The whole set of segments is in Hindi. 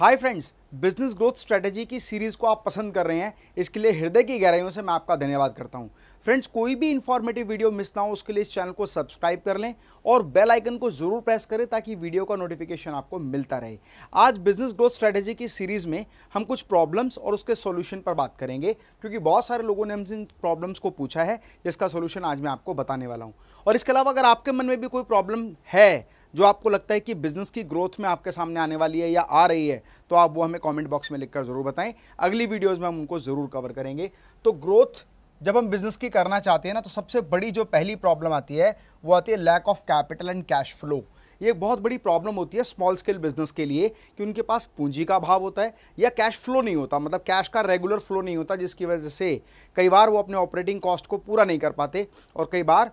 हाय फ्रेंड्स बिजनेस ग्रोथ स्ट्रेटजी की सीरीज़ को आप पसंद कर रहे हैं इसके लिए हृदय की गहराइयों से मैं आपका धन्यवाद करता हूं फ्रेंड्स कोई भी इन्फॉर्मेटिव वीडियो मिस ना हो उसके लिए इस चैनल को सब्सक्राइब कर लें और बेल आइकन को ज़रूर प्रेस करें ताकि वीडियो का नोटिफिकेशन आपको मिलता रहे आज बिजनेस ग्रोथ स्ट्रैटेजी की सीरीज़ में हम कुछ प्रॉब्लम्स और उसके सोल्यूशन पर बात करेंगे क्योंकि बहुत सारे लोगों ने हमसे इन प्रॉब्लम्स को पूछा है जिसका सोल्यूशन आज मैं आपको बताने वाला हूँ और इसके अलावा अगर आपके मन में भी कोई प्रॉब्लम है जो आपको लगता है कि बिजनेस की ग्रोथ में आपके सामने आने वाली है या आ रही है तो आप वो हमें कॉमेंट बॉक्स में लिखकर ज़रूर बताएं अगली वीडियोज़ में हम उनको ज़रूर कवर करेंगे तो ग्रोथ जब हम बिजनेस की करना चाहते हैं ना तो सबसे बड़ी जो पहली प्रॉब्लम आती है वो आती है lack of capital and cash flow ये एक बहुत बड़ी प्रॉब्लम होती है स्मॉल स्केल बिजनेस के लिए कि उनके पास पूंजी का अभाव होता है या कैश फ्लो नहीं होता मतलब कैश का रेगुलर फ्लो नहीं होता जिसकी वजह से कई बार वो अपने ऑपरेटिंग कॉस्ट को पूरा नहीं कर पाते और कई बार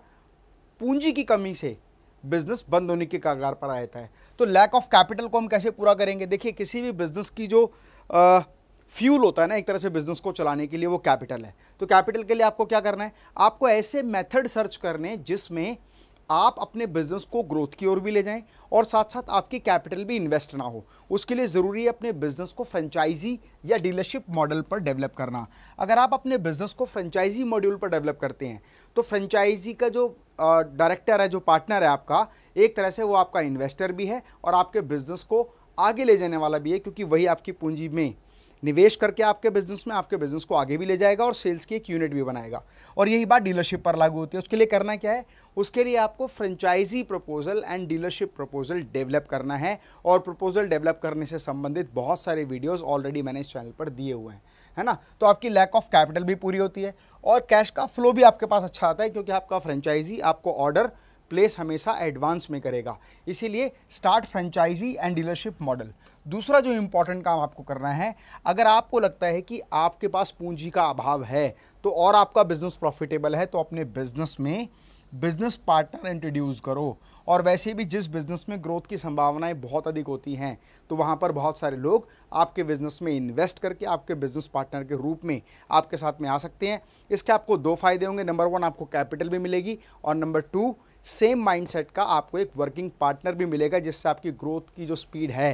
पूंजी की कमी से बिजनेस बंद होने के कागार पर आया था तो लैक ऑफ कैपिटल को हम कैसे पूरा करेंगे देखिए किसी भी बिजनेस की जो आ, फ्यूल होता है ना एक तरह से बिजनेस को चलाने के लिए वो कैपिटल है तो कैपिटल के लिए आपको क्या करना है आपको ऐसे मेथड सर्च करने जिसमें आप अपने बिजनेस को ग्रोथ की ओर भी ले जाएं और साथ साथ आपकी कैपिटल भी इन्वेस्ट ना हो उसके लिए ज़रूरी है अपने बिजनेस को फ्रेंचाइजी या डीलरशिप मॉडल पर डेवलप करना अगर आप अपने बिजनेस को फ्रेंचाइजी मॉड्यूल पर डेवलप करते हैं तो फ्रेंचाइजी का जो डायरेक्टर है जो पार्टनर है आपका एक तरह से वो आपका इन्वेस्टर भी है और आपके बिजनेस को आगे ले जाने वाला भी है क्योंकि वही आपकी पूंजी में निवेश करके आपके बिजनेस में आपके बिजनेस को आगे भी ले जाएगा और सेल्स की एक यूनिट भी बनाएगा और यही बात डीलरशिप पर लागू होती है उसके लिए करना क्या है उसके लिए आपको franchisee proposal and dealership proposal develop करना है और प्रपोजल डेवलप करने से संबंधित बहुत सारे वीडियोज़ ऑलरेडी मैंने इस चैनल पर दिए हुए हैं है ना तो आपकी लैक ऑफ कैपिटल भी पूरी होती है और कैश का फ्लो भी आपके पास अच्छा आता है क्योंकि आपका फ्रेंचाइजी आपको ऑर्डर प्लेस हमेशा एडवांस में करेगा इसीलिए start franchisee and dealership model दूसरा जो इम्पोर्टेंट काम आपको करना है अगर आपको लगता है कि आपके पास पूंजी का अभाव है तो और आपका बिजनेस प्रॉफिटेबल है तो अपने बिजनेस में बिजनेस पार्टनर इंट्रोड्यूस करो और वैसे भी जिस बिज़नेस में ग्रोथ की संभावनाएं बहुत अधिक होती हैं तो वहाँ पर बहुत सारे लोग आपके बिज़नेस में इन्वेस्ट करके आपके बिज़नेस पार्टनर के रूप में आपके साथ में आ सकते हैं इसके आपको दो फायदे होंगे नंबर वन आपको कैपिटल भी मिलेगी और नंबर टू सेम माइंडसेट का आपको एक वर्किंग पार्टनर भी मिलेगा जिससे आपकी ग्रोथ की जो स्पीड है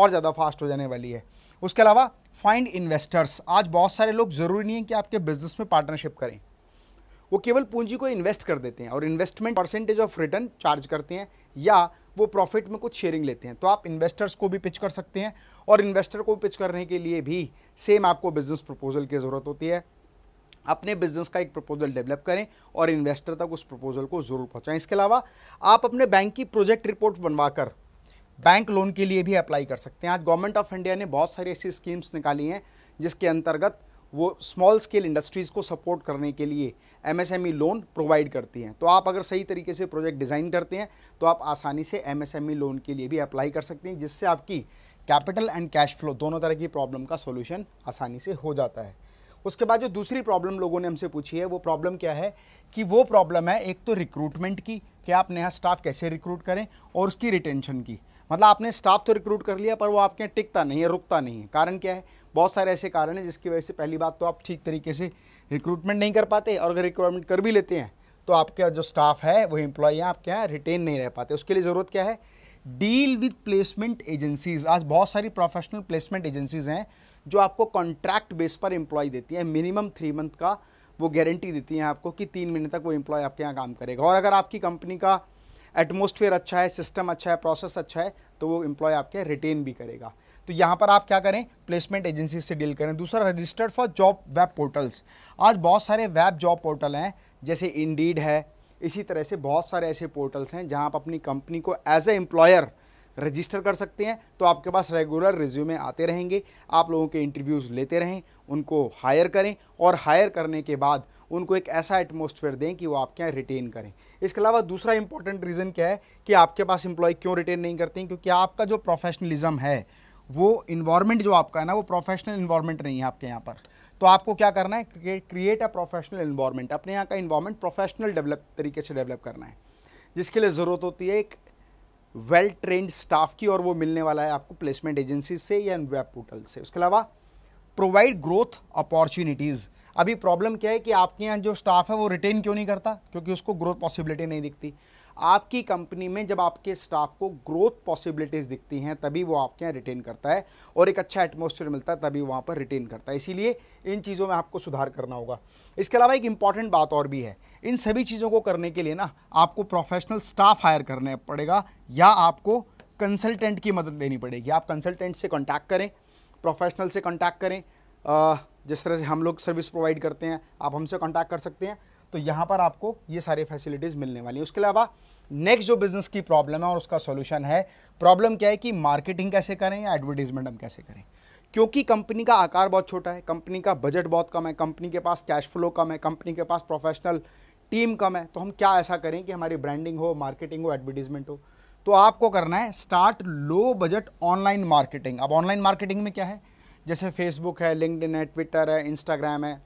और ज़्यादा फास्ट हो जाने वाली है उसके अलावा फाइंड इन्वेस्टर्स आज बहुत सारे लोग ज़रूरी नहीं है कि आपके बिजनेस में पार्टनरशिप करें वो केवल पूंजी को इन्वेस्ट कर देते हैं और investment percentage of return charge करते हैं या वो प्रॉफिट में कुछ शेयरिंग लेते हैं तो आप इन्वेस्टर्स को भी पिच कर सकते हैं और इन्वेस्टर को पिच करने के लिए भी सेम आपको बिजनेस प्रपोजल की ज़रूरत होती है अपने बिजनेस का एक प्रपोजल डेवलप करें और इन्वेस्टर तक उस प्रपोजल को ज़रूर पहुंचाएं इसके अलावा आप अपने बैंक की प्रोजेक्ट रिपोर्ट बनवाकर बैंक लोन के लिए भी अप्लाई कर सकते हैं आज गवर्नमेंट ऑफ इंडिया ने बहुत सारी ऐसी स्कीम्स निकाली हैं जिसके अंतर्गत वो स्मॉल स्केल इंडस्ट्रीज़ को सपोर्ट करने के लिए एमएसएमई लोन प्रोवाइड करती हैं तो आप अगर सही तरीके से प्रोजेक्ट डिज़ाइन करते हैं तो आप आसानी से एमएसएमई लोन e के लिए भी अप्लाई कर सकते हैं जिससे आपकी कैपिटल एंड कैश फ्लो दोनों तरह की प्रॉब्लम का सॉल्यूशन आसानी से हो जाता है उसके बाद जो दूसरी प्रॉब्लम लोगों ने हमसे पूछी है वो प्रॉब्लम क्या है कि वो प्रॉब्लम है एक तो रिक्रूटमेंट की कि आप नया स्टाफ कैसे रिक्रूट करें और उसकी रिटेंशन की मतलब आपने स्टाफ तो रिक्रूट कर लिया पर वो आपके टिकता नहीं है रुकता नहीं है कारण क्या है बहुत सारे ऐसे कारण हैं जिसकी वजह से पहली बात तो आप ठीक तरीके से रिक्रूटमेंट नहीं कर पाते और अगर रिक्रूटमेंट कर भी लेते हैं तो आपके जो स्टाफ है वो एम्प्लॉय हैं आपके यहाँ रिटेन नहीं रह पाते उसके लिए ज़रूरत क्या है डील विद प्लेसमेंट एजेंसीज आज बहुत सारी प्रोफेशनल प्लेसमेंट एजेंसीज हैं जो आपको कॉन्ट्रैक्ट बेस पर एम्प्लॉय देती है मिनिमम थ्री मंथ का वो गारंटी देती हैं आपको कि तीन महीने तक वो एम्प्लॉय आपके यहाँ काम करेगा और अगर आपकी कंपनी का एटमोसफेयर अच्छा है सिस्टम अच्छा है प्रोसेस अच्छा है तो वो एम्प्लॉय आपके रिटेन भी करेगा तो यहाँ पर आप क्या करें प्लेसमेंट एजेंसी से डील करें दूसरा registered for job web portals आज बहुत सारे वेब जॉब पोर्टल हैं जैसे इंडीड है इसी तरह से बहुत सारे ऐसे पोर्टल्स हैं जहाँ आप अपनी कंपनी को एज ए एम्प्लॉयर रजिस्टर कर सकते हैं तो आपके पास रेगुलर रिज्यूमे आते रहेंगे आप लोगों के इंटरव्यूज़ लेते रहें उनको हायर करें और हायर करने के बाद उनको एक ऐसा एटमोसफेयर दें कि वो आपके यहाँ रिटेन करें इसके अलावा दूसरा इंपॉर्टेंट रीज़न क्या है कि आपके पास इंप्लॉय क्यों रिटेन नहीं करते हैं क्योंकि आपका जो प्रोफेशनलिज्म है वो इन्वायरमेंट जो आपका है ना वो प्रोफेशनल इन्वायरमेंट नहीं है आपके यहाँ पर तो आपको क्या करना है क्रिएट अ प्रोफेशनल इन्वायरमेंट अपने यहाँ का इन्वायरमेंट प्रोफेशनल डेवलप तरीके से डेवलप करना है जिसके लिए ज़रूरत होती है एक वेल ट्रेंड स्टाफ की और वो मिलने वाला है आपको प्लेसमेंट एजेंसी से या वेब पोर्टल से उसके अलावा प्रोवाइड ग्रोथ अपॉर्चुनिटीज़ अभी प्रॉब्लम क्या है कि आपके यहाँ जो स्टाफ है वो रिटेन क्यों नहीं करता क्योंकि उसको ग्रोथ पॉसिबिलिटी नहीं दिखती आपकी कंपनी में जब आपके स्टाफ को ग्रोथ पॉसिबिलिटीज़ दिखती हैं तभी वो आपके यहाँ रिटेन करता है और एक अच्छा एटमोस्फेयर मिलता है तभी वहाँ पर रिटेन करता है इसीलिए इन चीज़ों में आपको सुधार करना होगा इसके अलावा एक इंपॉर्टेंट बात और भी है इन सभी चीज़ों को करने के लिए ना आपको प्रोफेशनल स्टाफ हायर करने पड़ेगा या आपको कंसल्टेंट की मदद लेनी पड़ेगी आप कंसल्टेंट से कॉन्टैक्ट करें प्रोफेशनल से कॉन्टैक्ट करें जिस तरह से हम लोग सर्विस प्रोवाइड करते हैं आप हमसे कॉन्टैक्ट कर सकते हैं तो यहाँ पर आपको ये सारी फैसिलिटीज़ मिलने वाली हैं उसके अलावा नेक्स्ट जो बिजनेस की प्रॉब्लम है और उसका सोल्यूशन है प्रॉब्लम क्या है कि मार्केटिंग कैसे करें या एडवर्टीजमेंट हम कैसे करें क्योंकि कंपनी का आकार बहुत छोटा है कंपनी का बजट बहुत कम है कंपनी के पास कैश फ्लो कम है कंपनी के पास प्रोफेशनल टीम कम है तो हम क्या ऐसा करें कि हमारी ब्रांडिंग हो मार्केटिंग हो एडवर्टीजमेंट हो तो आपको करना है start low budget online marketing अब ऑनलाइन मार्केटिंग में क्या है जैसे फेसबुक है लिंकड है ट्विटर है इंस्टाग्राम है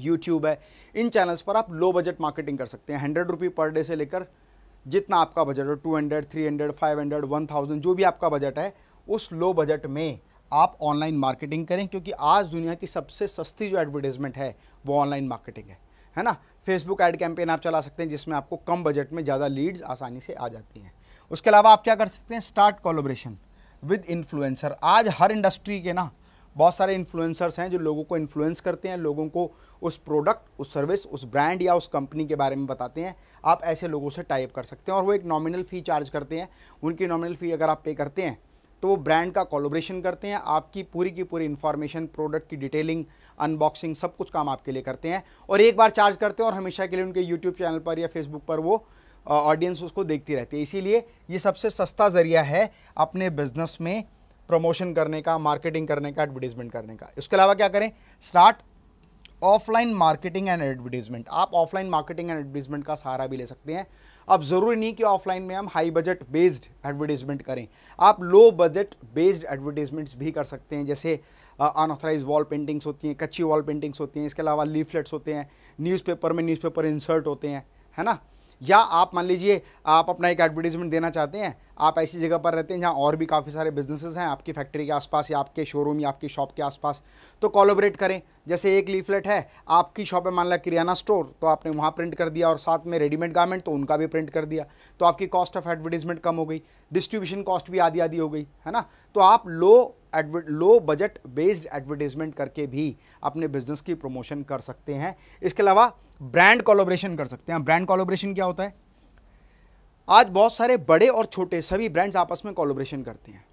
यूट्यूब है इन चैनल्स पर आप लो बजट मार्केटिंग कर सकते हैं हंड्रेड रुपी पर डे से लेकर जितना आपका बजट हो two hundred three hundred five hundred one thousand जो भी आपका बजट है उस लो बजट में आप ऑनलाइन मार्केटिंग करें क्योंकि आज दुनिया की सबसे सस्ती जो एडवर्टीजमेंट है वो ऑनलाइन मार्केटिंग है है ना फेसबुक एड कैंपेन आप चला सकते हैं जिसमें आपको कम बजट में ज़्यादा लीड्स आसानी से आ जाती हैं उसके अलावा आप क्या कर सकते हैं स्टार्ट कोलोब्रेशन विद इन्फ्लुएंसर आज हर इंडस्ट्री के ना बहुत सारे इन्फ्लुएंसर्स हैं जो लोगों को इन्फ्लुएंस करते हैं लोगों को उस प्रोडक्ट उस सर्विस उस ब्रांड या उस कंपनी के बारे में बताते हैं आप ऐसे लोगों से टाइप कर सकते हैं और वो एक नॉमिनल फ़ी चार्ज करते हैं उनकी नॉमिनल फ़ी अगर आप पे करते हैं तो वो ब्रांड का कोलोब्रेशन करते हैं आपकी पूरी की पूरी इन्फॉर्मेशन प्रोडक्ट की डिटेलिंग अनबॉक्सिंग सब कुछ काम आपके लिए करते हैं और एक बार चार्ज करते हैं और हमेशा के लिए उनके यूट्यूब चैनल पर या फेसबुक पर वो ऑडियंस उसको देखती रहती है इसीलिए ये सबसे सस्ता ज़रिया है अपने बिजनेस में प्रमोशन करने का मार्केटिंग करने का एडवर्टीजमेंट करने का इसके अलावा क्या करें start offline marketing and advertisement आप ऑफलाइन मार्केटिंग एंड एडवर्टीजमेंट का सहारा भी ले सकते हैं अब ज़रूरी नहीं कि ऑफलाइन में हम हाई बजट बेस्ड एडवर्टीजमेंट करें आप लो बजट बेस्ड एडवर्टीजमेंट्स भी कर सकते हैं जैसे अनऑथराइज वॉल पेंटिंग्स होती हैं कच्ची वॉल पेंटिंग्स होती हैं इसके अलावा लीफलेट्स होते हैं न्यूज़पेपर में न्यूज़पेपर इंसर्ट होते हैं है ना या आप मान लीजिए आप अपना एक एडवर्टीजमेंट देना चाहते हैं आप ऐसी जगह पर रहते हैं जहाँ और भी काफ़ी सारे बिजनेसेस हैं आपकी फैक्ट्री के आसपास या आपके शोरूम या आपकी शॉप के आसपास तो कोलोबरेट करें जैसे एक लीफलेट है आपकी शॉप है मान लिया किराना स्टोर तो आपने वहाँ प्रिंट कर दिया और साथ में रेडीमेड गारमेंट तो उनका भी प्रिंट कर दिया तो आपकी कॉस्ट ऑफ एडवर्टीजमेंट कम हो गई डिस्ट्रीब्यूशन कॉस्ट भी आधी आधी हो गई है ना तो आप low low budget based advertisement करके भी अपने बिजनेस की प्रमोशन कर सकते हैं इसके अलावा ब्रांड कोलोब्रेशन कर सकते हैं ब्रांड कॉलोब्रेशन क्या होता है आज बहुत सारे बड़े और छोटे सभी ब्रांड्स आपस में कोलोब्रेशन करते हैं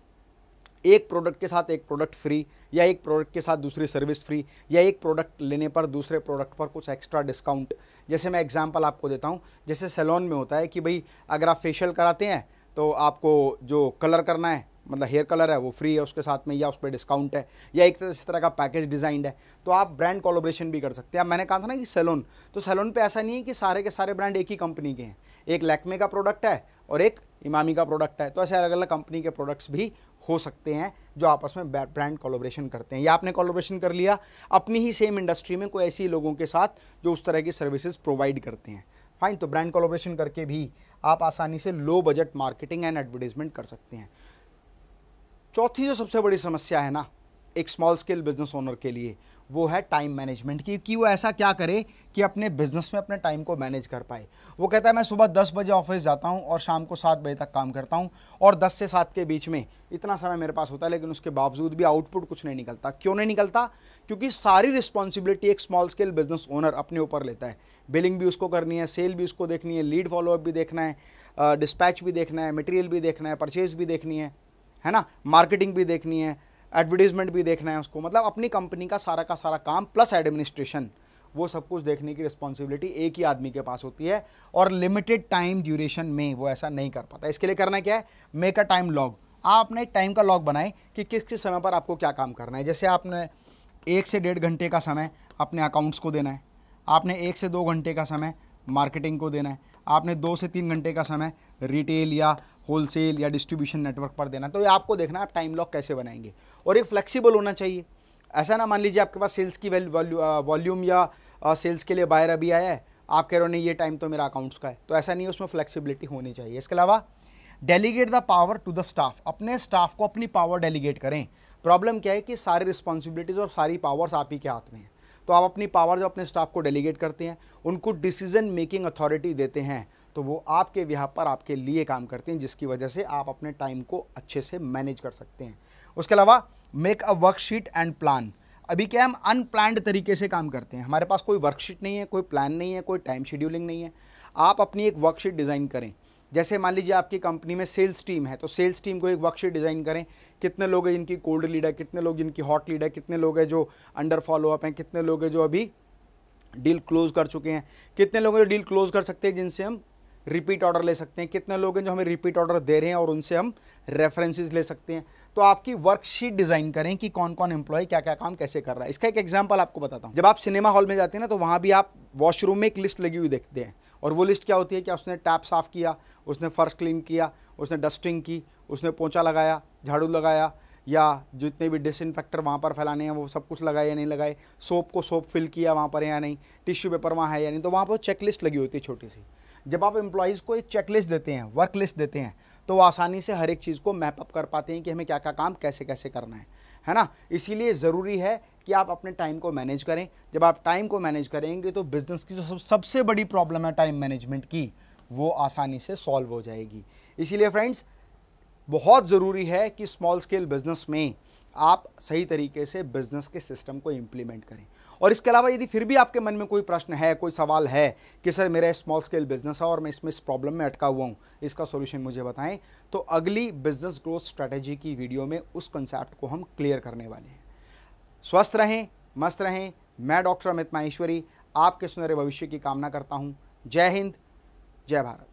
एक प्रोडक्ट के साथ एक प्रोडक्ट फ्री या एक प्रोडक्ट के साथ दूसरी सर्विस फ्री या एक प्रोडक्ट लेने पर दूसरे प्रोडक्ट पर कुछ एक्स्ट्रा डिस्काउंट जैसे मैं एग्जांपल आपको देता हूँ जैसे सैलॉन में होता है कि भाई अगर आप फेशियल कराते हैं तो आपको जो कलर करना है मतलब हेयर कलर है वो फ्री है उसके साथ में या उस पर डिस्काउंट है या एक तरह इस तरह का पैकेज डिजाइंड है तो आप ब्रांड कोलोब्रेशन भी कर सकते हैं मैंने कहा था ना कि सैलून तो सैलून पे ऐसा नहीं है कि सारे के सारे ब्रांड एक ही कंपनी के हैं एक लैक्मे का प्रोडक्ट है और एक इमामी का प्रोडक्ट है तो ऐसे अलग अलग कंपनी के प्रोडक्ट्स भी हो सकते हैं जो आपस में ब्रांड कोलोब्रेशन करते हैं या आपने कोलोब्रेशन कर लिया अपनी ही सेम इंडस्ट्री में कोई ऐसी लोगों के साथ जो उस तरह की सर्विसेज प्रोवाइड करते हैं फाइन तो ब्रांड कोलोब्रेशन करके भी आप आसानी से low budget marketing and advertisement कर सकते हैं चौथी जो सबसे बड़ी समस्या है ना एक स्मॉल स्केल बिजनेस ओनर के लिए वो है टाइम मैनेजमेंट की कि वो ऐसा क्या करे कि अपने बिजनेस में अपने टाइम को मैनेज कर पाए वो कहता है मैं सुबह दस बजे ऑफिस जाता हूँ और शाम को सात बजे तक काम करता हूँ और दस से सात के बीच में इतना समय मेरे पास होता है लेकिन उसके बावजूद भी आउटपुट कुछ नहीं निकलता क्यों नहीं निकलता क्योंकि सारी रिस्पॉन्सिबिलिटी एक स्मॉल स्केल बिजनेस ओनर अपने ऊपर लेता है बिलिंग भी उसको करनी है सेल भी उसको देखनी है लीड फॉलोअप भी देखना है डिस्पैच uh, भी देखना है मटेरियल भी देखना है परचेज भी देखनी है है ना मार्केटिंग भी देखनी है एडवर्टीजमेंट भी देखना है उसको मतलब अपनी कंपनी का सारा का सारा काम प्लस एडमिनिस्ट्रेशन वो सब कुछ देखने की रिस्पॉन्सिबिलिटी एक ही आदमी के पास होती है और लिमिटेड टाइम ड्यूरेशन में वो ऐसा नहीं कर पाता इसके लिए करना क्या है मेक अ टाइम लॉग आप अपने टाइम का लॉग बनाएं कि किस किस समय पर आपको क्या काम करना है जैसे आपने एक से डेढ़ घंटे का समय अपने अकाउंट्स को देना है आपने एक से दो घंटे का समय मार्केटिंग को देना है आपने दो से तीन घंटे का समय रिटेल या होलसेल या डिस्ट्रीब्यूशन नेटवर्क पर देना तो ये आपको देखना आप टाइम लॉक कैसे बनाएंगे और एक फ्लेक्सिबल होना चाहिए ऐसा ना मान लीजिए आपके पास सेल्स की वॉल्यूम या सेल्स के लिए बायर अभी आया है आप कह रहे हो नहीं ये टाइम तो मेरा अकाउंट्स का है तो ऐसा नहीं है उसमें फ्लेक्सिबिलिटी होनी चाहिए इसके अलावा delegate the power to the staff अपने स्टाफ को अपनी पावर डेलीगेट करें प्रॉब्लम क्या है कि सारी रिस्पॉन्सिबिलिटीज़ और सारी पावर्स आप ही के हाथ में हैं तो आप अपनी पावर जो अपने स्टाफ को डेलीगेट करते हैं उनको डिसीजन मेकिंग अथॉरिटी देते हैं तो वो आपके यहाँ पर आपके लिए काम करते हैं जिसकी वजह से आप अपने टाइम को अच्छे से मैनेज कर सकते हैं उसके अलावा make a worksheet and plan अभी क्या हम अनप्लान्ड तरीके से काम करते हैं हमारे पास कोई वर्कशीट नहीं है कोई प्लान नहीं है कोई टाइम शेड्यूलिंग नहीं है आप अपनी एक वर्कशीट डिज़ाइन करें जैसे मान लीजिए आपकी कंपनी में सेल्स टीम है तो सेल्स टीम को एक वर्कशीट डिज़ाइन करें कितने लोग हैं जिनकी कोल्ड लीड है कितने लोग जिनकी हॉट लीड है कितने लोग हैं जो अंडर फॉलोअप हैं कितने लोग हैं जो अभी डील क्लोज़ कर चुके हैं कितने लोग हैं जो डील क्लोज़ कर सकते हैं जिनसे हम रिपीट ऑर्डर ले सकते हैं कितने लोग हैं जो हमें रिपीट ऑर्डर दे रहे हैं और उनसे हम रेफरेंसेज ले सकते हैं तो आपकी वर्कशीट डिजाइन करें कि कौन कौन एम्प्लॉय क्या क्या काम कैसे कर रहा है इसका एक एग्जाम्पल आपको बताता हूँ जब आप सिनेमा हॉल में जाते हैं ना तो वहाँ भी आप वॉशरूम में एक लिस्ट लगी हुई देखते हैं और वो लिस्ट क्या होती है क्या उसने टैप साफ किया उसने फर्श क्लीन किया उसने डस्टिंग की उसने पोंछा लगाया झाड़ू लगाया या जितने भी डिसइनफेक्टर वहाँ पर फैलाने हैं वो सब कुछ लगाए या नहीं लगाए सोप को सोप फिल किया वहाँ पर या नहीं टिश्यू पेपर वहाँ है या नहीं तो वहाँ पर चेकलिस्ट लगी होती है छोटी सी जब आप एम्प्लॉयज़ को एक चेकलिस्ट देते हैं वर्क लिस्ट देते हैं तो वो आसानी से हर एक चीज़ को मैप अप कर पाते हैं कि हमें क्या क्या काम कैसे कैसे करना है है ना इसीलिए ज़रूरी है कि आप अपने टाइम को मैनेज करें जब आप टाइम को मैनेज करेंगे तो बिज़नेस की जो सब, सबसे बड़ी प्रॉब्लम है टाइम मैनेजमेंट की वो आसानी से सॉल्व हो जाएगी इसीलिए फ्रेंड्स बहुत ज़रूरी है कि स्मॉल स्केल बिज़नेस में आप सही तरीके से बिज़नेस के सिस्टम को इम्प्लीमेंट करें और इसके अलावा यदि फिर भी आपके मन में कोई प्रश्न है कोई सवाल है कि सर मेरा स्मॉल स्केल बिजनेस है और मैं इसमें इस प्रॉब्लम में अटका हुआ हूँ इसका सोल्यूशन मुझे बताएं तो अगली बिजनेस ग्रोथ स्ट्रैटेजी की वीडियो में उस कंसेप्ट को हम क्लियर करने वाले हैं स्वस्थ रहें मस्त रहें मैं डॉक्टर अमित माहेश्वरी आपके सुनहरे भविष्य की कामना करता हूँ जय हिंद जय भारत